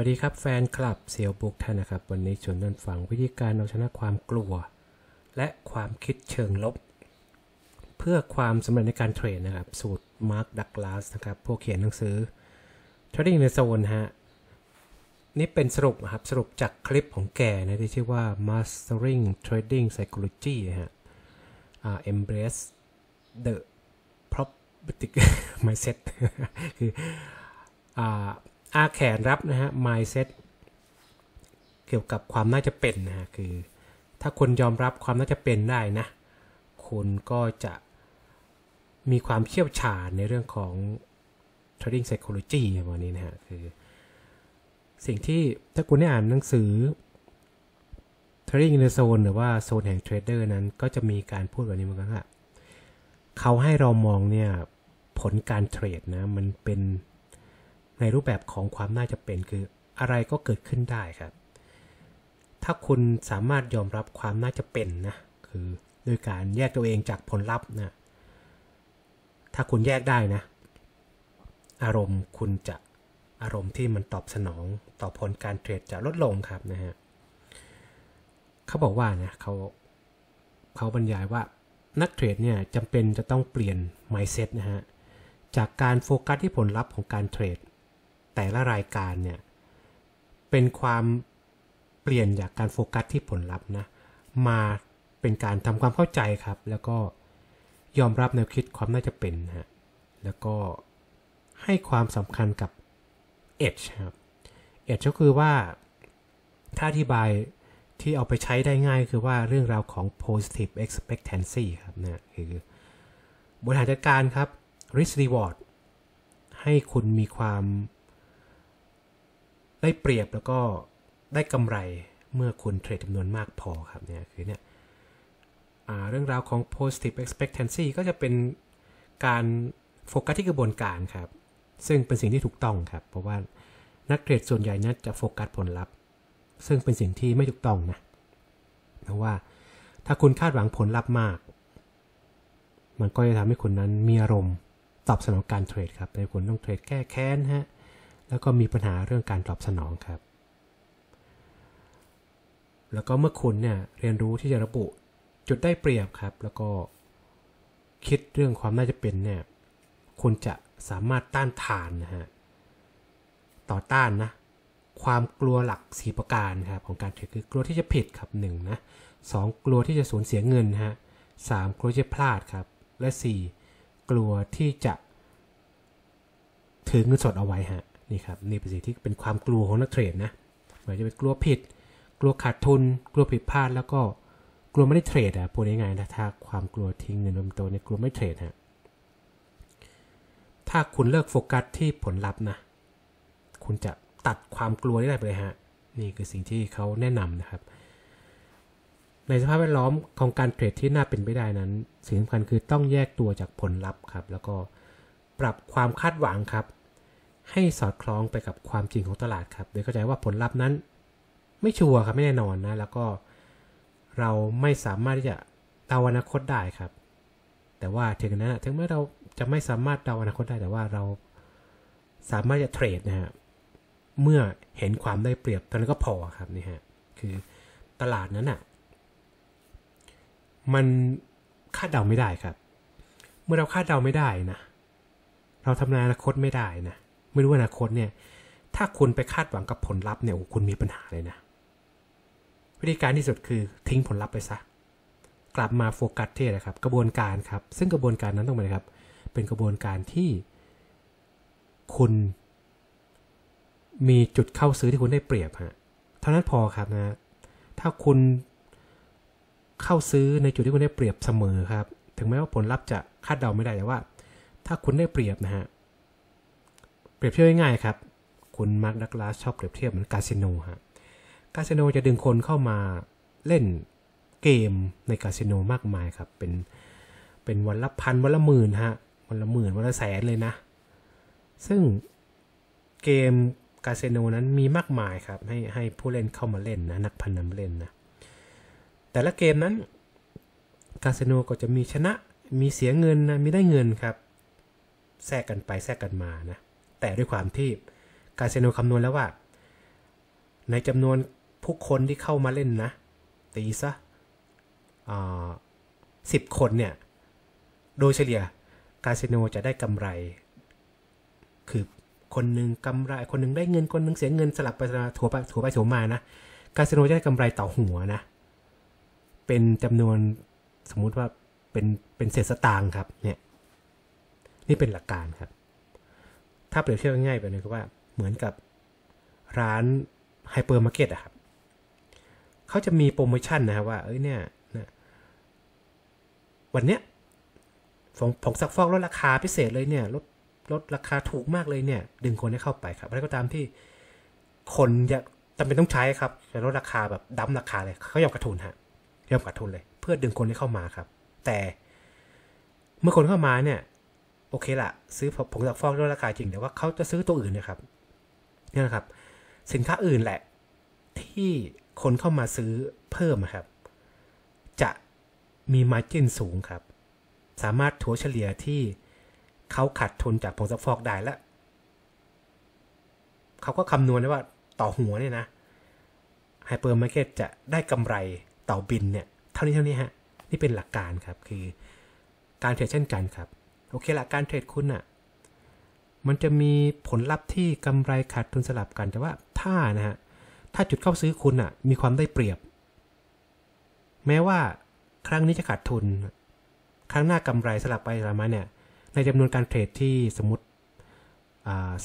วัสดีครับแฟนคลับเซียวบุกท่านนะครับ วันนี้ชวนนั่นฟังวิธีการเอาชนะความกลัว และความคิดเชิงลบ เพื่อความสำเร็จในการเทรดนะครับ สูตรมาร์คดักลาสนะครับผู้เขียนหนังสือ Trading ในโซนฮะ นี่เป็นสรุปครับ สรุปจากคลิปของแกนะที่ชื่อว่า Mastering Trading Psychology ฮะ uh, Embrace the Property Mindset คือ uh, อาแขนรับนะฮะ mindset เกี่ยวกับความน่าจะเป็นนะฮะคือถ้าคนยอมรับความน่าจะเป็นได้นะ คุณก็จะมีความเชี่ยวชาญในเรื่องของ trading psychology วันนี้นะฮะ คือสิ่งที่ถ้าคุณได้อ่านหนังสือ trading in the zone หรือว่าโซนแห่งเทรดเดอร์นั้น ก็จะมีการพูดแบบนี้เหมือนกันว่เขาให้เรามองเนี่ย ผลการเทรดนะมันเป็นในรูปแบบของความน่าจะเป็นคืออะไรก็เกิดขึ้นได้ครับ ถ้าคุณสามารถยอมรับความน่าจะเป็นนะคือ โดย การแยกตัวเองจากผลลัพธ์นะ ถ้าคุณแยกได้ นะอารมณ์คุณจะอารมณ์ที่มันตอบสนองต่อผลการเทรดจะลดลงครับนะฮะ เขาบอกว่านะเขาเขาบรรยายว่านักเทรดเนี่ยจำเป็นจะต้องเปลี่ยน mindset นะฮะ จากการโฟกัสที่ผลลัพธ์ของการเทรดแต่ละรายการเนี่ย เป็นความเปลี่ยนจากการโฟกัสที่ผลลัพธ์นะ มาเป็นการทำความเข้าใจครับ แล้วก็ยอมรับแนวคิดความน่าจะเป็นฮะแล้วก็ให้ความสำคัญกับ edge ครับ edge ก็คือว่า ถ้าอธิบายที่เอาไปใช้ได้ง่ายคือว่าเรื่องราวของ positive expectancy ครับนะ คือบริหารจัดการครับ risk reward ให้คุณมีความได้เปรียบแล้วก็ได้กำไรเมื่อคุณเทรดจำนวนมากพอครับเนี่ยคือเนี่ยเรื่องราวของ positive expectancy ก็จะเป็นการโฟกัสที่กระบวนการครับ ซึ่งเป็นสิ่งที่ถูกต้องครับ เพราะว่านักเทรดส่วนใหญ่นั้นจะโฟกัสผลลัพธ์ ซึ่งเป็นสิ่งที่ไม่ถูกต้องนะ เพราะว่าถ้าคุณคาดหวังผลลัพธ์มาก มันก็จะทำให้คุณนั้นมีอารมณ์ตอบสนองการเทรดครับในคุณต้องเทรดแก้แค้นฮะแล้วก็มีปัญหาเรื่องการตอบสนองครับ แล้วก็เมื่อคุณเนี่ยเรียนรู้ที่จะระบุจุดได้เปรียบครับ แล้วก็คิดเรื่องความน่าจะเป็นเนี่ย คุณจะสามารถต้านทานนะฮะ ต่อต้านนะ ความกลัวหลัก4ประการครับของการเทรดคือกลัวที่จะผิดครับ1นะสกลัวที่จะสูญเสียเงินฮะสกลัวจะพลาดครับ และ 4 กลัวที่จะถือเงินสดเอาไว้ฮะนี่ครับนี่เป็นสิ่งที่เป็นความกลัวของนักเทรดนะหมายจะเป็นกลัวผิด กลัวขาดทุน กลัวผิดพลาด แล้วก็กลัวไม่ได้เทรดอ่ะพูดง่ายๆนะถ้าความกลัวทิ้งเงินลงตัวเนี่ยกลัวไม่เทรดฮะถ้าคุณเลิกโฟกัสที่ผลลัพธ์นะคุณจะตัดความกลัวได้ไปเลยฮะนี่คือสิ่งที่เขาแนะนำนะครับ ในสภาพแวดล้อมของการเทรดที่น่าเป็นไปได้นั้นสิ่งสำคัญคือต้องแยกตัวจากผลลัพธ์ครับแล้วก็ปรับความคาดหวังครับให้สอดคล้องไปกับความจริงของตลาด ครับโดยเข้าใจว่าผลลัพธ์นั้น ไม่ชัวร์ครับไม่แน่นอนนะแล้วก็เราไม่สามารถที่จะเดาอนาคตได้ครับ แต่ว่าถึงนั้นถึงแม้เราจะไม่สามารถเดาอนาคตได้ แต่ว่าเราสามารถจะเทรดนะฮะเมื่อเห็นความได้เปรียบตอนนั้นก็พอครับ นี่ฮะคือตลาดนั้นอ่ะ มันคาดเดาไม่ได้ครับ เมื่อเราคาดเดาไม่ได้นะเราทำนายอนาคตไม่ได้นะไม่รู้อนาคตเนี่ย ถ้าคุณไปคาดหวังกับผลลัพธ์เนี่ย คุณมีปัญหาเลยนะ วิธีการที่สุดคือทิ้งผลลัพธ์ไปซะ กลับมาโฟกัสที่อะไรครับกระบวนการครับ ซึ่งกระบวนการนั้นต้องเป็นครับ เป็นกระบวนการที่คุณ มีจุดเข้าซื้อที่คุณได้เปรียบฮะ เท่านั้นพอครับนะถ้าคุณเข้าซื้อในจุดที่คุณได้เปรียบเสมอครับ ถึงแม้ว่าผลลัพธ์จะคาดเดาไม่ได้ แต่ว่า ถ้าคุณได้เปรียบนะฮะเปรียบเทียบง่ายๆครับ คุณมาร์คดักลาสชอบเปรียบเทียบเหมือนคาสิโนฮะคาสิโนจะดึงคนเข้ามาเล่นเกมในคาสิโนมากมายครับ เป็น เป็นวันละพัน วันละหมื่นฮะ วันละหมื่น วันละแสนเลยนะ ซึ่งเกมคาสิโนนั้นมีมากมายครับ ให้ให้ผู้เล่นเข้ามาเล่นนะ นักพนันเล่นนะ แต่ละเกมนั้นคาสิโนก็จะมีชนะ มีเสียเงินนะ มีได้เงินครับ แทรกกันไปแทรกกันมานะแต่ด้วยความที่กาเซโนคำนวณแล้วว่า ในจำนวน ผู้คนที่เข้ามาเล่นนะตีซะสิบคนเนี่ย โดยเฉลี่ยกาเซโนจะได้กำไร คือคนหนึ่งกำไร คนหนึ่งได้เงินคนหนึ่งเสียเงินสลับไปถัวไปถัวไปถัวมานะกาเซโนจะได้กำไร ต่อหัวนะ เป็นจำนวนสมมุติว่าเป็นเป็นเศษสตางค์ครับ เนี่ย นี่เป็นหลักการครับถ้าเปรียบเทียบง่ายๆแบบนี้ก็ว่าเหมือนกับร้านไฮเปอร์มาร์เก็ตอะครับเขาจะมีโปรโมชั่นนะครับว่า เอ้ยเนี่ยนะวันเนี้ยของผงซักฟอกลดราคาพิเศษเลยเนี่ยลดลดราคาถูกมากเลยเนี่ย ดึงคนให้เข้าไปครับอะไรก็ตามที่คนจะจำเป็นต้องใช้ครับจะลดราคาแบบดั้มราคาเลยเขายอมกระทุนฮะยอมกระทุนเลย เพื่อดึงคนให้เข้ามาครับ แต่เมื่อคนเข้ามาเนี่ยโอเคละซื้อผงซักฟอกด้วยราคาจริงแต่ว่าเขาจะซื้อตัวอื่นนะครับนี่นะครับ สินค้าอื่นแหละ ที่คนเข้ามาซื้อเพิ่มครับ จะมีมาจิ้นสูงครับ สามารถถัวเฉลี่ยที่เขาขาดทุนจากผงซักฟอก ได้และเขาก็คำนวณได้ว่าต่อหัวเนี่ยนะไฮเปอร์มาร์เก็ตจะได้กำไรต่อบินเนี่ย เท่านี้เท่านี้ฮะ นี่เป็นหลักการครับ คือการเทรดเช่นกันครับโอเคละการเทรดคุณอะมันจะมีผลลัพธ์ที่กำไรขาดทุนสลับกันแต่ว่าถ้านะฮะถ้าจุดเข้าซื้อคุณอ่ะมีความได้เปรียบ แม้ว่า ครั้งนี้จะขาดทุน ครั้งหน้ากำไรสลับไปสลับมาเนี่ยในจำนวนการเทรดที่สมมติ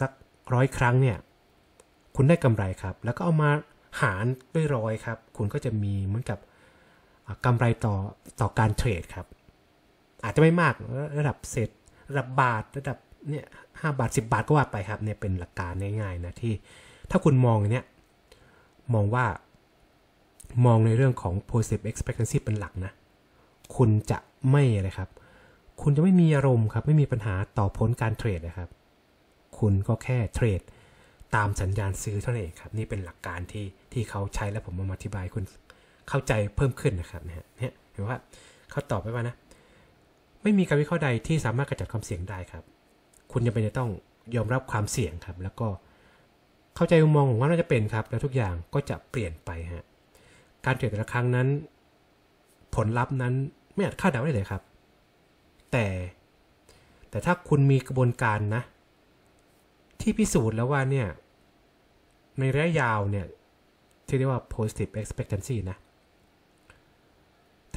สักร้อยครั้งเนี่ยคุณได้กำไรครับ แล้วก็เอามาหารด้วยร้อยครับ คุณก็จะมีเหมือนกับกำไรต่อต่อการเทรดครับอาจจะไม่มากระดับเศษระดับบาท ระดับเนี่ยห้าบาทสิบาท ก็ว่าไปครับเนี่ยเป็นหลักการง่ายๆ นะ ที่ ถ้าคุณมองเนี่ยมองว่ามองในเรื่องของ positive expectancy เป็นหลักนะ คุณจะไม่อะไรครับ คุณจะไม่มีอารมณ์ครับ ไม่มีปัญหาต่อผลการเทรดนะครับคุณก็แค่เทรดตามสัญญาณซื้อเท่านั้นเองครับนี่เป็นหลักการที่ที่เขาใช้แล้วผมมาอธิบาย คุณเข้าใจเพิ่มขึ้นนะครับเนี่ยเห็นว่าเขาตอบไปว่านะไม่มีการวิเคราะห์ใดที่สามารถกระจัดความเสี่ยงได้ครับ คุณจำเป็นจะต้องยอมรับความเสี่ยงครับ แล้วก็เข้าใจมุมมองของว่าน่าจะเป็นครับ แล้วทุกอย่างก็จะเปลี่ยนไปฮะการเทรดแต่ละครั้งนั้น ผลลัพธ์นั้นไม่อาจคาดเดาได้เลยครับ แต่แต่ถ้าคุณมีกระบวนการนะ ที่พิสูจน์แล้วว่าเนี่ย ในระยะยาวเนี่ย ที่เรียกว่า positive expectancy นะ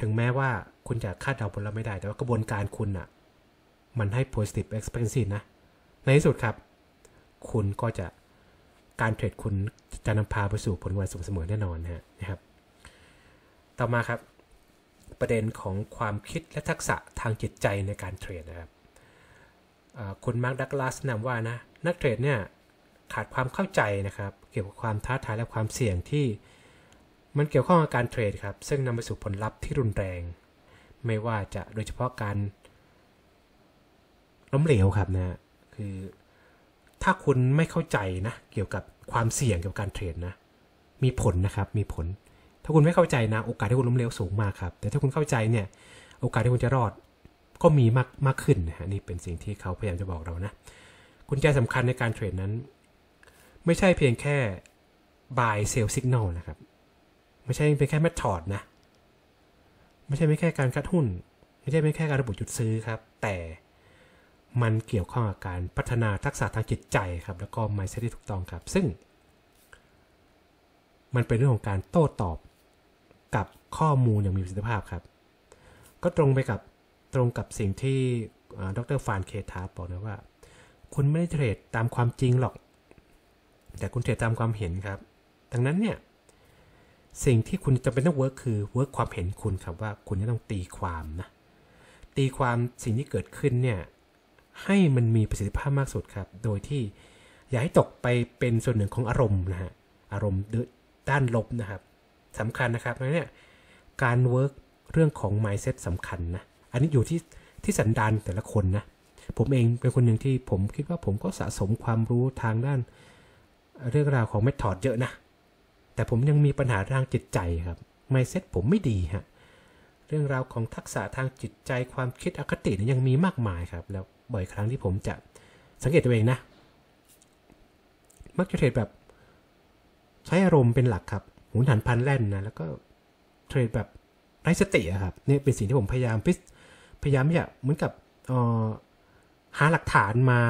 ถึงแม้ว่าคุณจะคาดเดาผลลัพธ์ไม่ได้ แต่ว่ากระบวนการคุณอะมันให้ positive e x p e n s e นะ ในที่สุดครับ คุณก็จะการเทรดคุณจะนำพาไปสู่ผลวันสูงเสมอแน่นอนนะครับ ต่อมาครับ ประเด็นของความคิดและทักษะทางจิตใจในการเทรดนะครับคุณมาร์คดักลาสนำว่านะนักเทรดเนี่ย ขาดความเข้าใจนะครับ เกี่ยวกับความท้าทายและความเสี่ยงที่มันเกี่ยวข้องกับการเทรดครับ ซึ่งนำไปสู่ผลลัพธ์ที่รุนแรง ไม่ว่าจะโดยเฉพาะการ ล้มเหลวครับนะ คือ ถ้าคุณไม่เข้าใจนะ เกี่ยวกับความเสี่ยงเกี่ยวกับการเทรดนะ มีผลนะครับ มีผล ถ้าคุณไม่เข้าใจนะโอกาสที่คุณล้มเหลวสูงมากครับ แต่ถ้าคุณเข้าใจเนี่ย โอกาสที่คุณจะรอด ก็มีมากมากขึ้นนะฮะนี่เป็นสิ่งที่เขาพยายามจะบอกเรานะกุญแจสำคัญในการเทรดนั้นไม่ใช่เพียงแค่ buy sell signal นะครับไม่ใช่เป็นแค่แมทชอดนะ ไม่ใช่ไม่แค่การคัดหุ้นไม่ใช่ไม่แค่การระบุจุดซื้อครับ แต่มันเกี่ยวข้องกับการพัฒนาทักษะทางจิตใจครับ แล้วก็ไม่ d s e ที่ถูกต้องครับ ซึ่ง มันเป็นเรื่องของการโต้ตอบกับข้อมูลอย่างมีประสิทธิภาพครับก็ตรงไปกับตรงกับสิ่งที่ดรฟานเคทาบอกนะว่า คุณไม่ได้เทรดตามความจริงหรอก แต่คุณเทรดตามความเห็นครับ ดังนั้นเนี่ยสิ่งที่คุณจะเป็นต้องเวิร์กคือเวิร์กความเห็นคุณครับว่าคุณจะต้องตีความนะตีความสิ่งที่เกิดขึ้นเนี่ยให้มันมีประสิทธิภาพมากสุดครับ โดยที่อย่าให้ตกไปเป็นส่วนหนึ่งของอารมณ์นะฮะอารมณ์ด้านลบนะครับสำคัญนะครับเนี่ยการเวิร์กเรื่องของ mindset สำคัญนะอันนี้อยู่ที่ที่สันดานแต่ละคนนะผมเองเป็นคนหนึ่งที่ผมคิดว่าผมก็สะสมความรู้ทางด้านเรื่องราวของเมธอดเยอะนะแต่ผมยังมีปัญหาทางจิตใจครับไม่เซ็ตผมไม่ดีฮะเรื่องราวของทักษะทางจิตใจความคิดอคติยังมีมากมายครับ แล้วบ่อยครั้งที่ผมจะสังเกตตัวเองนะมักจะเทรดแบบ ใช้อารมณ์เป็นหลักครับหุนหันพันแล่นนะแล้วก็เทรดแบบไร้สติครับนี่เป็นสิ่งที่ผมพยายามพยายามที่จะเหมือนกับหาหลักฐานมา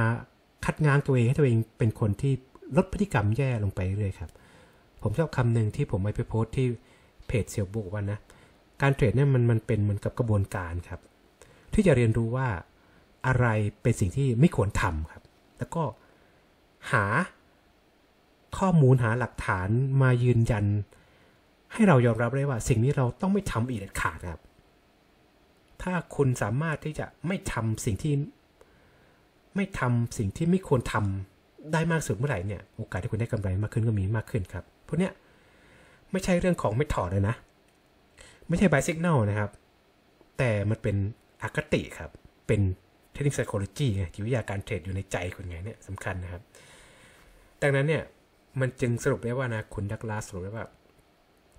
คัดง้างตัวเองให้ตัวเองเป็นคนที่ลดพฤติกรรมแย่ลงไปเรื่อยครับผมชอบคำหนึ่งที่ผมไปโพสที่เพจเซียวบุกว่านะ การเทรดเนี่ยมันมันเป็นเหมือนกับกระบวนการครับ ที่จะเรียนรู้ว่าอะไรเป็นสิ่งที่ไม่ควรทำครับ แล้วก็หาข้อมูลหาหลักฐานมายืนยัน ให้เรายอมรับได้ว่า สิ่งนี้เราต้องไม่ทำอีกเด็ดขาดครับ ถ้าคุณสามารถที่จะไม่ทำสิ่งที่ไม่ทำสิ่งที่ไม่ควรทำได้มากสุดเมื่อไหร่เนี่ยโอกาสที่คุณได้กำไรมากขึ้นก็มีมากขึ้นครับพวกเนี้ยไม่ใช่เรื่องของไม่ถอดเลยนะ ไม่ใช่ไบสิกแนลนะครับ แต่มันเป็นอคติครับ เป็นเทคนิคไซโคโลจีไงจิตวิทยาการเทรดอยู่ในใจคุณไงเนี่ยสำคัญนะครับดังนั้นเนี่ย มันจึงสรุปได้ว่านะคุณดักลาสรุปได้ว่า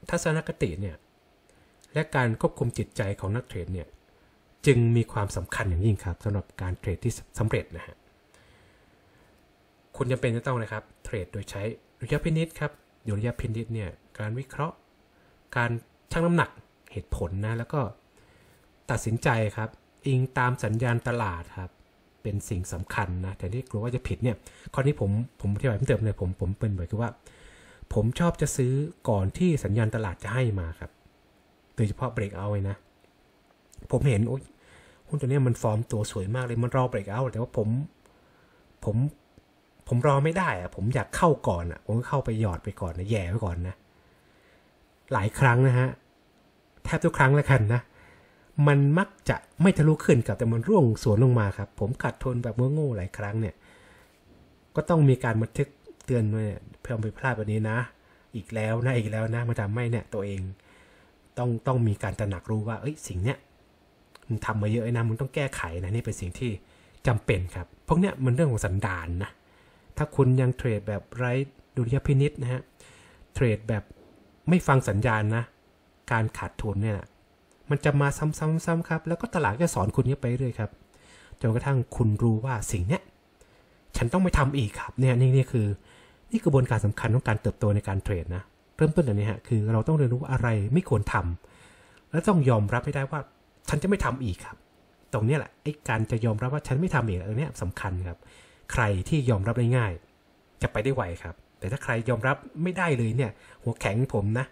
ทัศนคติเนี่ย และการควบคุมจิตใจของนักเทรดเนี่ย จึงมีความสำคัญอย่างยิ่งครับสำหรับการเทรดที่สำเร็จนะฮะคุณจำเป็นจะต้องนะครับเทรดโดยใช้ดุลยพินิษครับดุลยพินิษเนี่ยการวิเคราะห์การชั่งน้ำหนักเหตุผลนะ แล้วก็ตัดสินใจครับ อิงตามสัญญาณตลาดครับ เป็นสิ่งสำคัญนะ แต่ที่กลัวว่าจะผิดเนี่ย ข้อนี้ผม ผมอธิบายเพิ่มเติมเลยผมผมเป็นบ่อยคือว่า ผมชอบจะซื้อก่อนที่สัญญาณตลาดจะให้มาครับโดยเฉพาะเบรกเอาเลยนะ ผมเห็น โอ้ยหุ้นตัวนี้มันฟอร์มตัวสวยมากเลยมันรอเบรกเอาแต่ว่าผม ผมผมรอไม่ได้อะ ผมอยากเข้าก่อนอะผมก็เข้าไปหยอดไปก่อนนะ แย่ไปก่อนนะ หลายครั้งนะฮะ แทบทุกครั้งแล้วกันนะ มันมักจะไม่ทะลุขึ้นกับแต่มันร่วงสวนลงมาครับ ผมขัดทนแบบเมื่อโง่หลายครั้งเนี่ย ก็ต้องมีการบันทึกเตือนไว้เ่พื่อไปพลาดแบบนี้นะ อีกแล้วนะ อีกแล้วนะ มาทำให้เนี่ยตัวเอง ต้องต้องมีการตระหนักรู้ว่า เอ้ยสิ่งเนี้ยมันทำมาเยอะนะ มันต้องแก้ไขนะนี่เป็นสิ่งที่จำเป็นครับ พวกเนี้ยมันเรื่องของสันดานนะถ้าคุณยังเทรดแบบไร้ดุลยพินิษนะฮะเทรดแบบไม่ฟังสัญญาณนะการขาดทุนเนี่ย มันจะมาซ้ำๆๆครับ แล้วก็ตลาดจะสอนคุณเนี้ยไปเรื่อยครับจนกระทั่งคุณรู้ว่าสิ่งเนี้ย ฉันต้องไม่ทำอีกครับ เนี่ยนี่นี่คือนี่กระบวนการสำคัญของการเติบโตในการเทรดนะเริ่มต้นอย่างนี้ฮะคือเราต้องเรียนรู้อะไรไม่ควรทำ และต้องยอมรับให้ได้ว่า ฉันจะไม่ทำอีกครับ ตรงนี้แหละไอ้การจะยอมรับว่าฉันไม่ทำอีกอรนนี้สำคัญครับใครที่ยอมรับได้ง่ายจะไปได้ไวครับ แต่ถ้าใครยอมรับไม่ได้เลยเนี่ย หัวแข็งผมนะ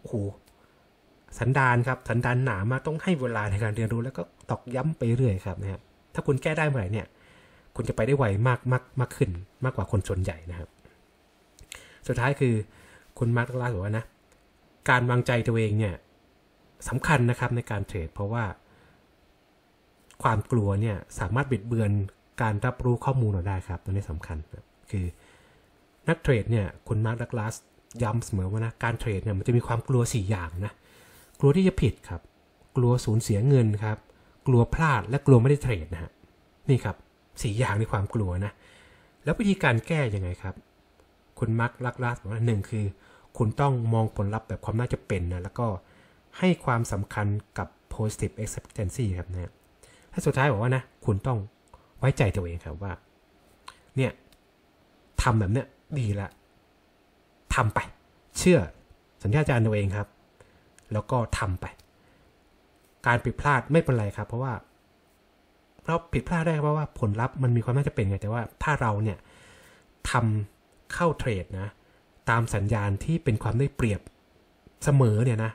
โอ้โหสันดานครับสันดานหนามาต้องให้เวลาในการเรียนรู้ แล้วก็ตอกย้ำไปเรื่อยครับนะครับถ้าคุณแก้ได้เมื่อไหร่เนี่ย คุณจะไปได้ไวมากมากมากขึ้น มากกว่าคนส่วนใหญ่นะครับ สุดท้ายคือคุณมาร์คลาบอกว่านะ การวางใจตัวเองเนี่ยสำคัญนะครับในการเทรดเพราะว่าความกลัวเนี่ยสามารถบิดเบือนการรับรู้ข้อมูลเราได้ครับตัวนี้สำคัญคือนักเทรดเนี่ย คุณมาร์คดักลาส ย้ำเสมอว่านะการเทรดเนี่ยมันจะมีความกลัว 4 อย่างนะกลัวที่จะผิดครับ กลัวสูญเสียเงินครับ กลัวพลาด และกลัวไม่ได้เทรดนะฮะนี่ครับสี่อย่างในความกลัวนะแล้ววิธีการแก้ยังไง ครับ คุณมักลักลาสบอกว่าหนึ่งคือ คุณต้องมองผลลัพธ์แบบความน่าจะเป็นนะแล้วก็ให้ความสำคัญกับ positive expectancy ครับนะถ้าสุดท้ายบอกว่านะคุณต้องไว้ใจตัวเองครับว่า เนี่ยทำแบบเนี้ยดีละ ทำไป เชื่อสัญญาจารย์ตัวเองครับ แล้วก็ทำไป การผิดพลาดไม่เป็นไรครับ เพราะว่า เราผิดพลาดได้เพราะว่าผลลัพธ์มันมีความน่าจะเป็นไง แต่ว่าถ้าเราเนี่ย ทำเข้าเทรดนะ ตามสัญญาณที่เป็นความได้เปรียบเสมอเนี่ยนะ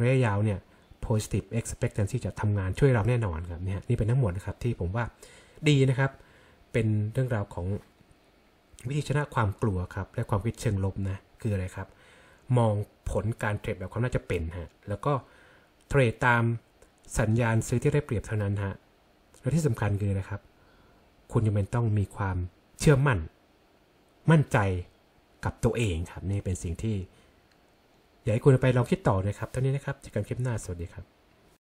ระยะยาวเนี่ย positive expectancy จะทำงานช่วยเราแน่นอนครับเนี่ยนี่เป็นทั้งหมดนะครับที่ผมว่าดีนะครับ เป็นเรื่องราวของวิธีชนะความกลัวครับและความคิดเชิงลบนะ คืออะไรครับ มองผลการเทรดแบบความน่าจะเป็นฮะแล้วก็เทรดตามสัญญาณซื้อที่ได้เปรียบเท่านั้นฮะและที่สำคัญคือนะครับ คุณยังเป็นต้องมีความเชื่อมั่น มั่นใจกับตัวเองครับนี่เป็นสิ่งที่อยากให้คุณไปลองคิดต่อนะครับเท่านี้นะครับเจอกันคลิปหน้าสวัสดีครับ